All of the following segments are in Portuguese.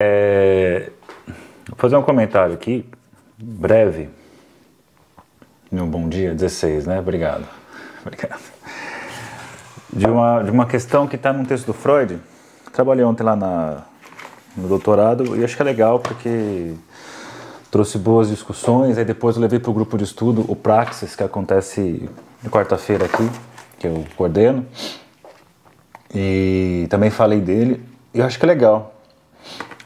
É, vou fazer um comentário aqui, breve. No Bom Dia 16, né? Obrigado. Obrigado. De uma, de uma questão que está num texto do Freud. Trabalhei ontem lá na, no doutorado e acho que é legal porque trouxe boas discussões. Aí depois eu levei para o grupo de estudo o Praxis, que acontece quarta-feira aqui, que eu coordeno. E também falei dele. E eu acho que é legal.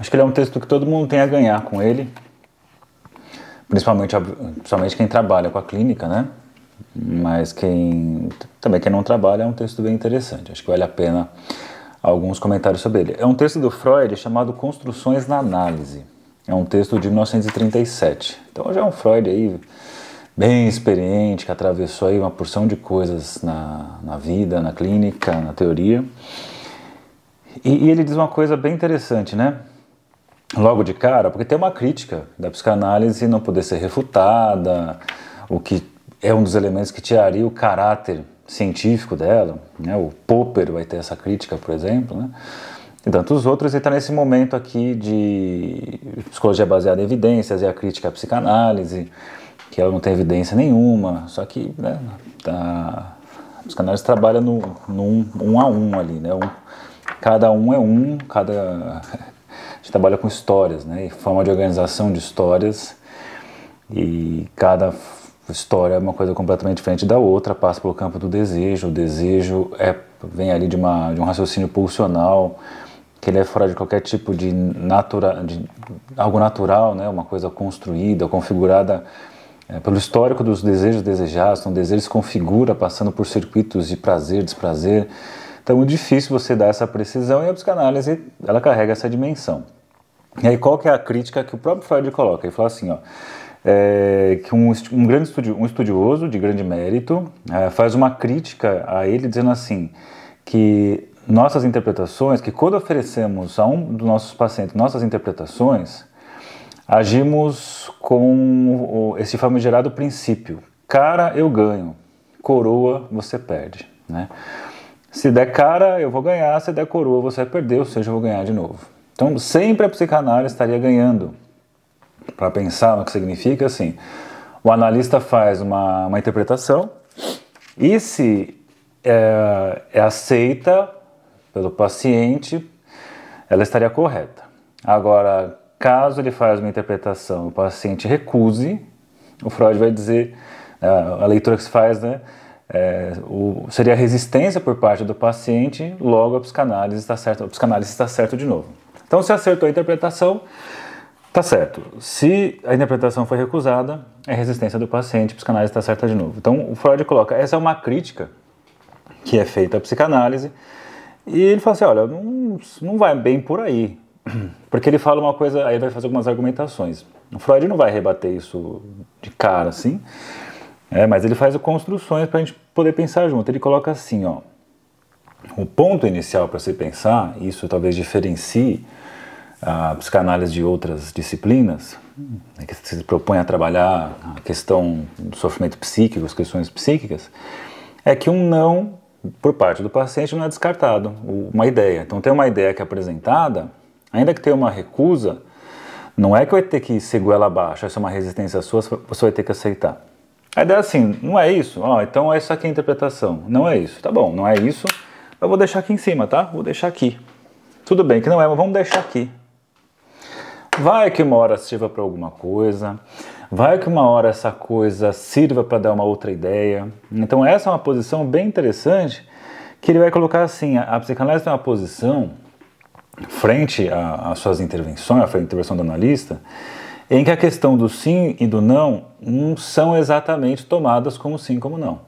Acho que ele é um texto que todo mundo tem a ganhar com ele, principalmente, principalmente quem trabalha com a clínica, né? Mas quem também quem não trabalha é um texto bem interessante. Acho que vale a pena alguns comentários sobre ele. É um texto do Freud chamado Construções na Análise. É um texto de 1937. Então já é um Freud aí bem experiente, que atravessou aí uma porção de coisas na, na vida, na clínica, na teoria. E, e ele diz uma coisa bem interessante, né? logo de cara, porque tem uma crítica da psicanálise não poder ser refutada, o que é um dos elementos que tiraria o caráter científico dela, né? o Popper vai ter essa crítica, por exemplo, né? e tantos outros, e está nesse momento aqui de psicologia baseada em evidências e a crítica à psicanálise, que ela não tem evidência nenhuma, só que né, tá, a psicanálise trabalha no, um, um, a um ali, né? Um, cada um é um, cada gente trabalha com histórias, né? E forma de organização de histórias. E cada história é uma coisa completamente diferente da outra, passa pelo campo do desejo. O desejo é, vem ali de, uma, de um raciocínio pulsional, que ele é fora de qualquer tipo de, natura, de algo natural, né? uma coisa construída, configurada é, pelo histórico dos desejos desejados. Então, o desejo se configura passando por circuitos de prazer, desprazer. Então é difícil você dar essa precisão e a psicanálise ela carrega essa dimensão. E aí qual que é a crítica que o próprio Freud coloca? Ele fala assim, ó, é, que um, um grande estudi um estudioso de grande mérito é, faz uma crítica a ele dizendo assim que nossas interpretações, que quando oferecemos a um dos nossos pacientes nossas interpretações, agimos com esse famigerado princípio: cara eu ganho, coroa você perde, né? Se der cara, eu vou ganhar, se der coroa, você vai perder, ou seja, eu vou ganhar de novo. Então, sempre a psicanálise estaria ganhando. Para pensar no que significa, assim, o analista faz uma, uma interpretação e se é, é aceita pelo paciente, ela estaria correta. Agora, caso ele faz uma interpretação e o paciente recuse, o Freud vai dizer, é, a leitura que se faz, né? é, o, seria resistência por parte do paciente, logo a psicanálise está certa, a psicanálise está certa de novo. Então, se acertou a interpretação, está certo. Se a interpretação foi recusada, é resistência do paciente, a psicanálise está certa de novo. Então, o Freud coloca, essa é uma crítica que é feita à psicanálise, e ele fala assim, olha, não, não vai bem por aí, porque ele fala uma coisa, aí vai fazer algumas argumentações. O Freud não vai rebater isso de cara, assim, é, mas ele faz construções para a gente poder pensar junto. Ele coloca assim, ó. O ponto inicial para se pensar, isso talvez diferencie a psicanálise de outras disciplinas, né, que se propõe a trabalhar a questão do sofrimento psíquico, as questões psíquicas, é que um não por parte do paciente não é descartado, uma ideia. Então tem uma ideia que é apresentada, ainda que tenha uma recusa, não é que vai ter que seguir ela abaixo, essa é uma resistência sua, você vai ter que aceitar. A ideia é assim, não é isso? Ó, então é então essa aqui a interpretação. Não é isso. Tá bom, não é isso. Eu vou deixar aqui em cima, tá? Vou deixar aqui. Tudo bem que não é, mas vamos deixar aqui. Vai que uma hora sirva para alguma coisa. Vai que uma hora essa coisa sirva para dar uma outra ideia. Então essa é uma posição bem interessante que ele vai colocar assim, a, a psicanálise tem uma posição frente às suas intervenções, à frente à intervenção do analista, em que a questão do sim e do não não são exatamente tomadas como sim como não.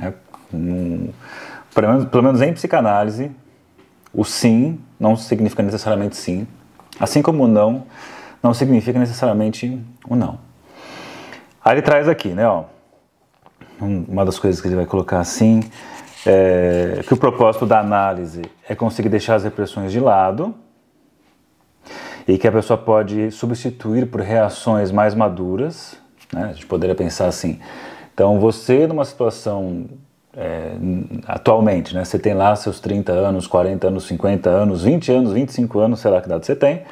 É, né? um, pelo, menos, pelo menos em psicanálise, o sim não significa necessariamente sim, assim como o não não significa necessariamente o não. Aí ele traz aqui, né, ó, uma das coisas que ele vai colocar assim, é que o propósito da análise é conseguir deixar as repressões de lado, e que a pessoa pode substituir por reações mais maduras. Né? A gente poderia pensar assim. Então, você numa situação é, atualmente, né? Você tem lá seus 30 anos, 40 anos, 50 anos, 20 anos, 25 anos, sei lá que idade você tem.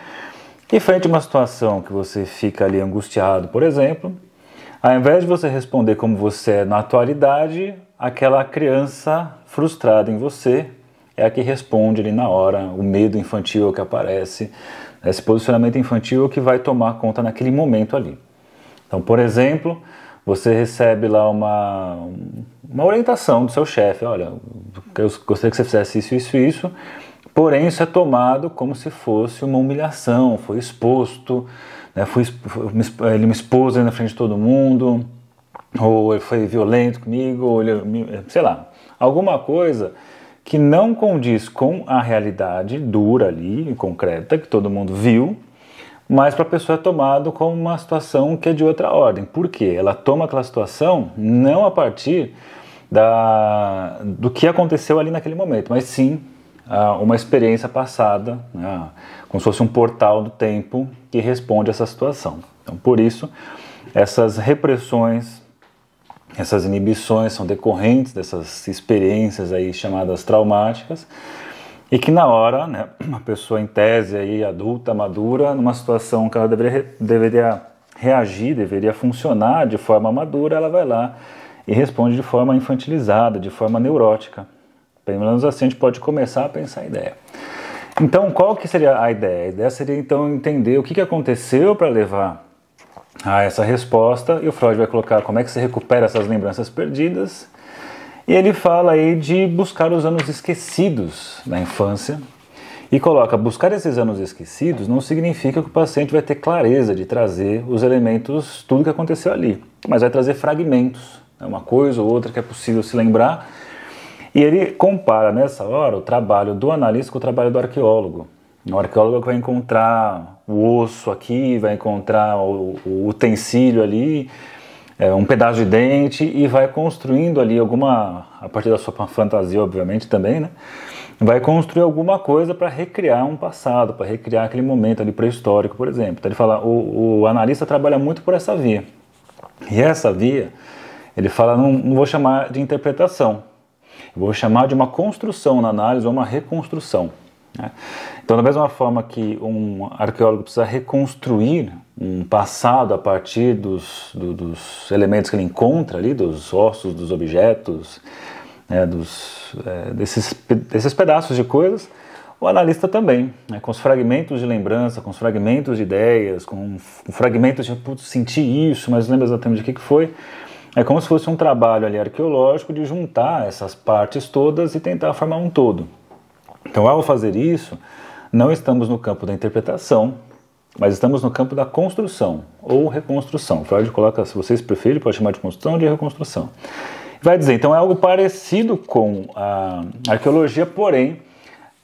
E frente a uma situação que você fica ali angustiado, por exemplo, ao invés de você responder como você é na atualidade, aquela criança frustrada em você é a que responde ali na hora, o medo infantil é que aparece, né? esse posicionamento infantil é que vai tomar conta naquele momento ali. Então, por exemplo, você recebe lá uma, uma orientação do seu chefe, olha, eu gostaria que você fizesse isso, isso, isso, porém isso é tomado como se fosse uma humilhação, foi exposto, né, foi, eh, ele me expôs na frente de todo mundo, ou ele foi violento comigo, ou ele, sei lá, alguma coisa que não condiz com a realidade dura ali, concreta, que todo mundo viu, mas para a pessoa é tomado como uma situação que é de outra ordem. Por quê? Ela toma aquela situação não a partir da, do que aconteceu ali naquele momento, mas sim ah, uma experiência passada, né, como se fosse um portal do tempo que responde a essa situação. Então, por isso, essas repressões essas inibições são decorrentes dessas experiências aí chamadas traumáticas e que na hora, né, uma pessoa em tese aí adulta, madura, numa situação que ela deveria, deveria reagir, deveria funcionar de forma madura, ela vai lá e responde de forma infantilizada, de forma neurótica. Pelo menos assim a gente pode começar a pensar a ideia. Então, qual que seria a ideia? A ideia seria então entender o que aconteceu para levar a essa resposta e o Freud vai colocar como é que se recupera essas lembranças perdidas. E ele fala aí de buscar os anos esquecidos da infância e coloca buscar esses anos esquecidos não significa que o paciente vai ter clareza de trazer os elementos, tudo que aconteceu ali, mas vai trazer fragmentos, é uma coisa ou outra que é possível se lembrar. E ele compara nessa hora o trabalho do analista com o trabalho do arqueólogo. O arqueólogo vai encontrar o osso aqui, vai encontrar o, o utensílio ali, é, um pedaço de dente e vai construindo ali alguma, a partir da sua fantasia, obviamente também, né? Vai construir alguma coisa para recriar um passado, para recriar aquele momento ali pré-histórico, por exemplo. Então ele fala, o, o, analista trabalha muito por essa via. E essa via, ele fala, não, não vou chamar de interpretação, vou chamar de uma construção na análise ou uma reconstrução. Né? Então, da mesma forma que um arqueólogo precisa reconstruir um passado a partir dos, do, dos elementos que ele encontra ali, dos ossos, dos objetos, né, dos, é, desses, desses pedaços de coisas, o analista também, né, com os fragmentos de lembrança, com os fragmentos de ideias, com, com fragmentos de, sentir isso, mas lembra exatamente o que, que foi. É como se fosse um trabalho ali arqueológico de juntar essas partes todas e tentar formar um todo. Então, ao fazer isso, não estamos no campo da interpretação, mas estamos no campo da construção ou reconstrução. Freud coloca, se vocês preferirem, pode chamar de construção ou de reconstrução. Vai dizer, então é algo parecido com a arqueologia, porém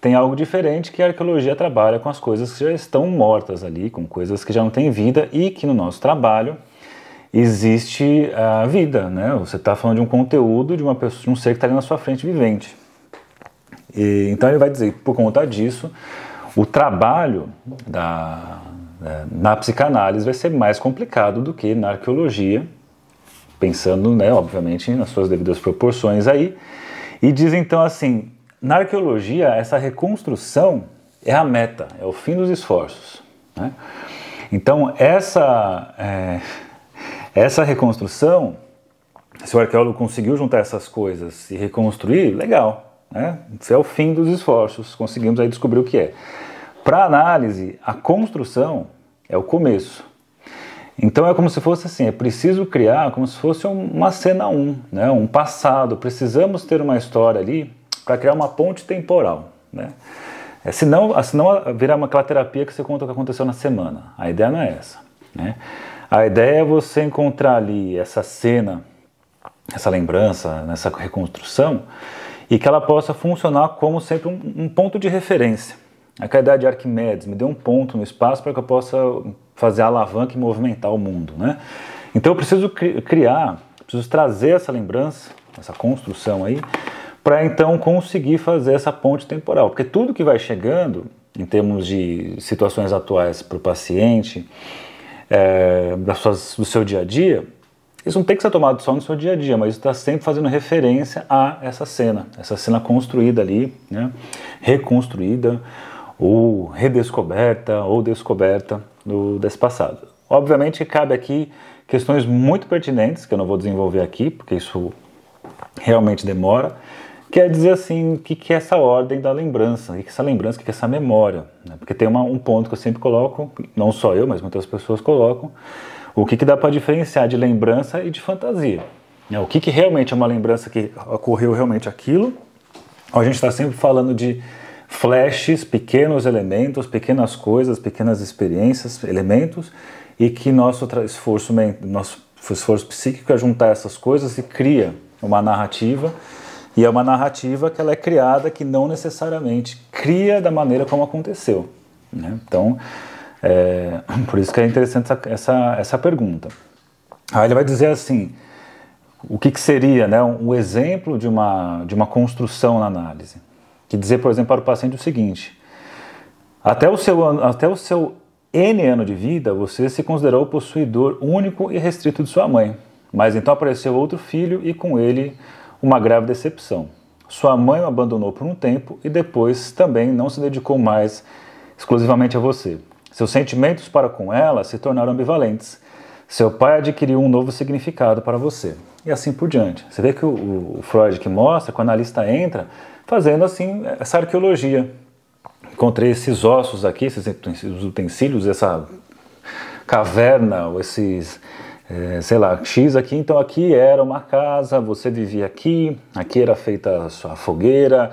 tem algo diferente que a arqueologia trabalha com as coisas que já estão mortas ali, com coisas que já não têm vida e que no nosso trabalho existe a vida, né? Você está falando de um conteúdo de uma pessoa, de um ser que está ali na sua frente vivente. E, então ele vai dizer que por conta disso, o trabalho da, né, na psicanálise vai ser mais complicado do que na arqueologia, pensando, né, obviamente, nas suas devidas proporções aí. E diz então assim: na arqueologia, essa reconstrução é a meta, é o fim dos esforços. Né? Então, essa, é, essa reconstrução, se o arqueólogo conseguiu juntar essas coisas e reconstruir, legal. Né? Esse é o fim dos esforços, conseguimos aí descobrir o que é. Para análise, a construção é o começo. Então é como se fosse assim, é preciso criar como se fosse uma cena 1, um, né? um passado. Precisamos ter uma história ali para criar uma ponte temporal. Né? É, senão, senão virar uma terapia que você conta o que aconteceu na semana. A ideia não é essa. Né? A ideia é você encontrar ali essa cena, essa lembrança, nessa reconstrução, e que ela possa funcionar como sempre um, um ponto de referência. A caridade de Arquimedes me deu um ponto no espaço para que eu possa fazer a alavanca e movimentar o mundo. Né? Então eu preciso criar, preciso trazer essa lembrança, essa construção aí, para então conseguir fazer essa ponte temporal. Porque tudo que vai chegando, em termos de situações atuais para o paciente, é, das suas, do seu dia a dia, isso não tem que ser tomado só no seu dia a dia, mas está sempre fazendo referência a essa cena, essa cena construída ali, né? reconstruída ou redescoberta ou descoberta do, desse passado. Obviamente cabe aqui questões muito pertinentes que eu não vou desenvolver aqui, porque isso realmente demora. Quer é dizer assim, o que, que é essa ordem da lembrança, o que, que é essa lembrança, o que, que é essa memória? Né? Porque tem uma, um ponto que eu sempre coloco, não só eu, mas muitas pessoas colocam, o que, que dá para diferenciar de lembrança e de fantasia? É, o que, que realmente é uma lembrança que ocorreu realmente aquilo? A gente está sempre falando de flashes, pequenos elementos, pequenas coisas, pequenas experiências, elementos, e que nosso esforço, nosso esforço psíquico é juntar essas coisas e cria uma narrativa. E é uma narrativa que ela é criada que não necessariamente cria da maneira como aconteceu. Né? Então, é, por isso que é interessante essa, essa, essa pergunta. Aí ele vai dizer assim, o que, que seria né, um exemplo de uma, de uma construção na análise? Que dizer, por exemplo, para o paciente o seguinte, até o seu, até o seu N ano de vida, você se considerou possuidor único e restrito de sua mãe, mas então apareceu outro filho e com ele uma grave decepção. Sua mãe o abandonou por um tempo e depois também não se dedicou mais exclusivamente a você. Seus sentimentos para com ela se tornaram ambivalentes. Seu pai adquiriu um novo significado para você. E assim por diante. Você vê que o, o Freud que mostra, que o analista entra fazendo assim é, essa arqueologia. Encontrei esses ossos aqui, esses utensílios, essa caverna, ou esses, é, sei lá, X aqui. Então aqui era uma casa, você vivia aqui, aqui era feita a sua fogueira,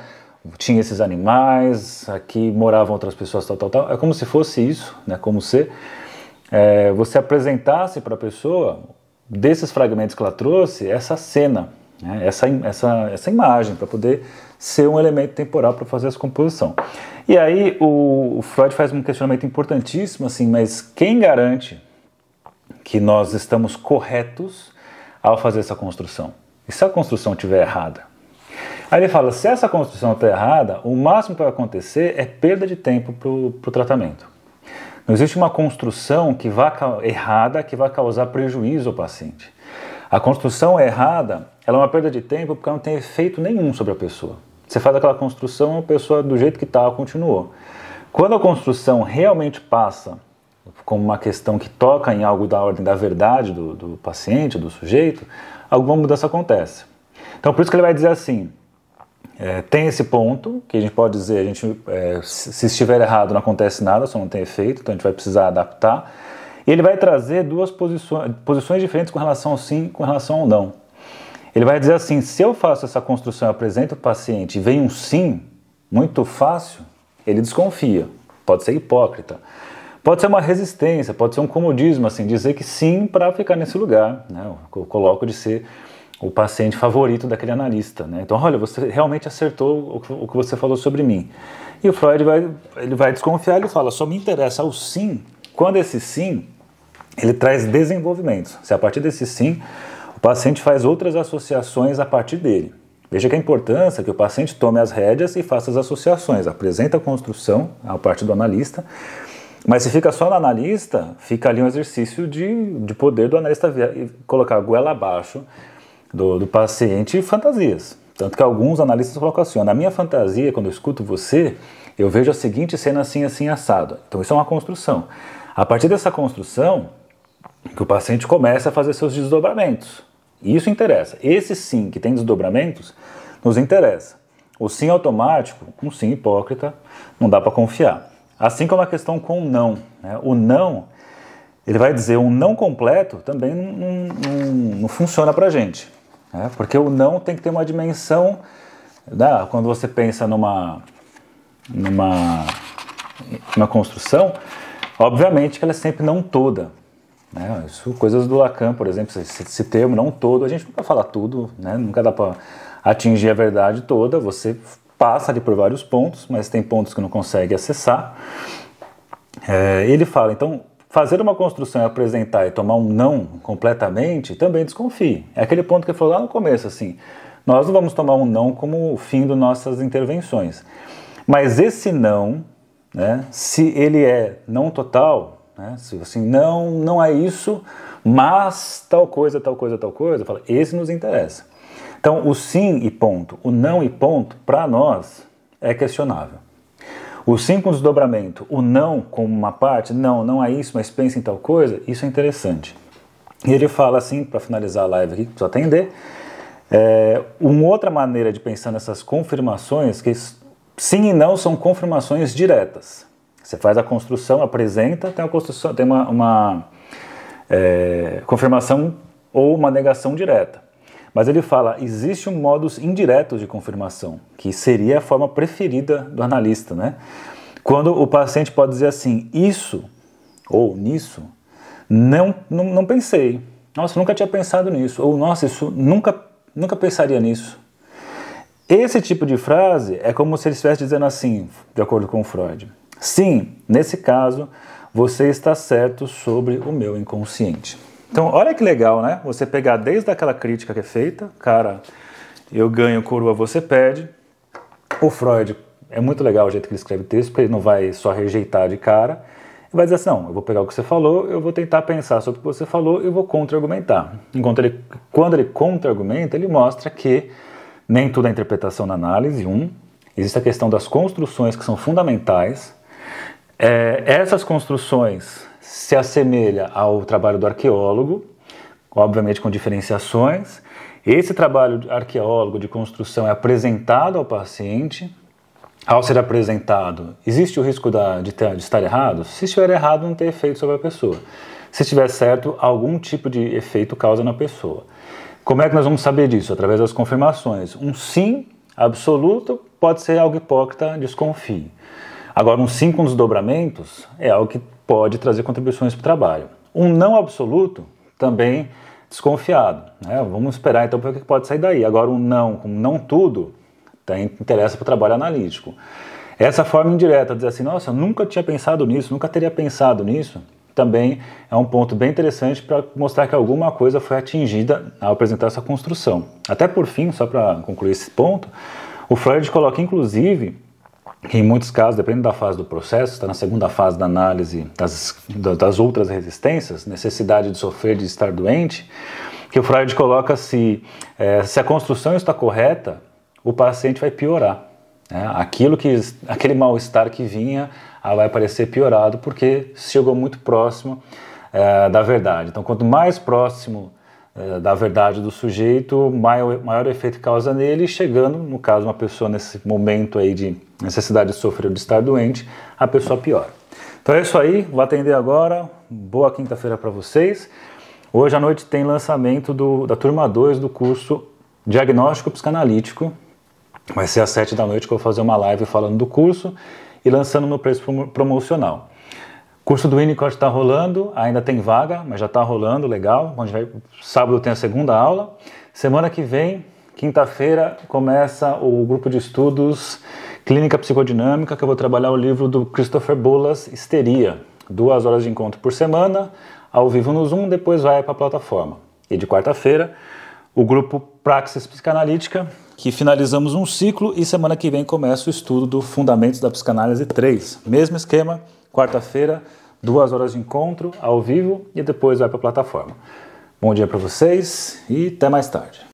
tinha esses animais, aqui moravam outras pessoas, tal, tal, tal. É como se fosse isso, né? Como se é, você apresentasse para a pessoa, desses fragmentos que ela trouxe, essa cena, né? essa, essa, essa imagem, para poder ser um elemento temporal para fazer essa composição. E aí o, o Freud faz um questionamento importantíssimo, assim, mas quem garante que nós estamos corretos ao fazer essa construção? E se a construção estiver errada? Aí ele fala: se essa construção está errada, o máximo que vai acontecer é perda de tempo para o tratamento. Não existe uma construção que vá errada que vá causar prejuízo ao paciente. A construção errada ela é uma perda de tempo porque não tem efeito nenhum sobre a pessoa. Você faz aquela construção, a pessoa do jeito que está continuou. Quando a construção realmente passa como uma questão que toca em algo da ordem da verdade do, do paciente, do sujeito, alguma mudança acontece. Então, por isso que ele vai dizer assim: é, tem esse ponto que a gente pode dizer, a gente, é, se estiver errado não acontece nada, só não tem efeito, então a gente vai precisar adaptar. E ele vai trazer duas posições, posições diferentes com relação ao sim e com relação ao não. Ele vai dizer assim, se eu faço essa construção e apresento o paciente e vem um sim muito fácil, ele desconfia, pode ser hipócrita. Pode ser uma resistência, pode ser um comodismo, assim, dizer que sim para ficar nesse lugar. Né? Eu coloco de ser o paciente favorito daquele analista, né? Então, olha, você realmente acertou o que você falou sobre mim. E o Freud vai, ele vai desconfiar, ele fala, só me interessa o sim, quando esse sim, ele traz desenvolvimento. Se a partir desse sim, o paciente faz outras associações a partir dele. Veja que a importância é que o paciente tome as rédeas e faça as associações, apresenta a construção a parte do analista, mas se fica só no analista, fica ali um exercício de, de poder do analista colocar a goela abaixo do, do paciente fantasias. Tanto que alguns analistas colocam assim: ó, na minha fantasia, quando eu escuto você, eu vejo a seguinte cena assim, assim, assado. Então isso é uma construção. A partir dessa construção, que o paciente começa a fazer seus desdobramentos. E isso interessa. Esse sim que tem desdobramentos nos interessa. O sim automático, um sim hipócrita, não dá para confiar. Assim como a questão com o não. Né? O não, ele vai dizer um não completo também não, não, não funciona para gente. Né? Porque o não tem que ter uma dimensão. Né? quando você pensa numa, numa, construção, obviamente que ela é sempre não toda. Né? Isso, coisas do Lacan, por exemplo, esse, esse termo não todo, a gente nunca fala tudo, né? nunca dá para atingir a verdade toda, você passa ali por vários pontos, mas tem pontos que não consegue acessar. É, ele fala, então, Fazer uma construção e apresentar e tomar um não completamente, também desconfie. É aquele ponto que eu falei lá no começo, assim, nós não vamos tomar um não como o fim das nossas intervenções. Mas esse não, né, se ele é não total, né, se assim, não, não é isso, mas tal coisa, tal coisa, tal coisa, fala, esse nos interessa. Então, o sim e ponto, o não e ponto, para nós, é questionável. O sim com desdobramento, o não com uma parte, não, não é isso, mas pensa em tal coisa, isso é interessante. E ele fala assim, para finalizar a live aqui, preciso atender, é, uma outra maneira de pensar nessas confirmações, que sim e não são confirmações diretas. Você faz a construção, apresenta, tem uma, construção, tem uma, uma é, confirmação ou uma negação direta. Mas ele fala, existe um modus indireto de confirmação, que seria a forma preferida do analista, né? Quando o paciente pode dizer assim, isso ou nisso, não, não, não pensei. Nossa, nunca tinha pensado nisso. Ou, nossa, isso nunca, nunca pensaria nisso. Esse tipo de frase é como se ele estivesse dizendo assim, de acordo com Freud. Sim, nesse caso, você está certo sobre o meu inconsciente. Então, olha que legal, né? Você pegar desde aquela crítica que é feita, cara, eu ganho coroa, você perde. O Freud, é muito legal o jeito que ele escreve o texto, porque ele não vai só rejeitar de cara. Ele vai dizer assim, não, eu vou pegar o que você falou, eu vou tentar pensar sobre o que você falou e vou contra-argumentar. Enquanto ele, quando ele contra-argumenta, ele mostra que nem tudo é interpretação na análise, um. Existe a questão das construções que são fundamentais. É, essas construções se assemelha ao trabalho do arqueólogo, obviamente com diferenciações. Esse trabalho de arqueólogo de construção é apresentado ao paciente. Ao ser apresentado, existe o risco da, de, ter, de estar errado? Se estiver errado, não ter efeito sobre a pessoa. Se estiver certo, algum tipo de efeito causa na pessoa. Como é que nós vamos saber disso? Através das confirmações. Um sim absoluto pode ser algo hipócrita, desconfie. Agora, um sim com desdobramentos é algo que pode trazer contribuições para o trabalho. Um não absoluto também desconfiado. Né? Vamos esperar então para o que pode sair daí. Agora, um não, como um não tudo, interessa para o trabalho analítico. Essa forma indireta, de dizer assim, nossa, nunca tinha pensado nisso, nunca teria pensado nisso, também é um ponto bem interessante para mostrar que alguma coisa foi atingida ao apresentar essa construção. Até por fim, só para concluir esse ponto, o Freud coloca inclusive em muitos casos, dependendo da fase do processo, está na segunda fase da análise das, das outras resistências, necessidade de sofrer, de estar doente, que o Freud coloca se, assim, é, se a construção está correta, o paciente vai piorar. Né? Aquilo que, aquele mal-estar que vinha ah, vai parecer piorado porque chegou muito próximo é, da verdade. Então, quanto mais próximo é, da verdade do sujeito, maior, maior efeito causa nele, chegando, no caso, uma pessoa nesse momento aí de necessidade de sofrer ou de estar doente, a pessoa piora. Então é isso aí, vou atender agora. Boa quinta-feira para vocês. Hoje à noite tem lançamento do, da turma 2 do curso Diagnóstico Psicanalítico. Vai ser às 7 da noite que eu vou fazer uma live falando do curso e lançando no preço promocional. Curso do Unicode está rolando, ainda tem vaga, mas já está rolando, legal. Onde vai, sábado tem a segunda aula. Semana que vem, quinta-feira, começa o grupo de estudos Clínica Psicodinâmica, que eu vou trabalhar o livro do Christopher Bullas, Histeria. Duas horas de encontro por semana, ao vivo no Zoom, depois vai para a plataforma. E de quarta-feira, o grupo Praxis Psicanalítica, que finalizamos um ciclo e semana que vem começa o estudo do Fundamentos da Psicanálise 3. Mesmo esquema quarta-feira, duas horas de encontro ao vivo e depois vai para a plataforma. Bom dia para vocês e até mais tarde.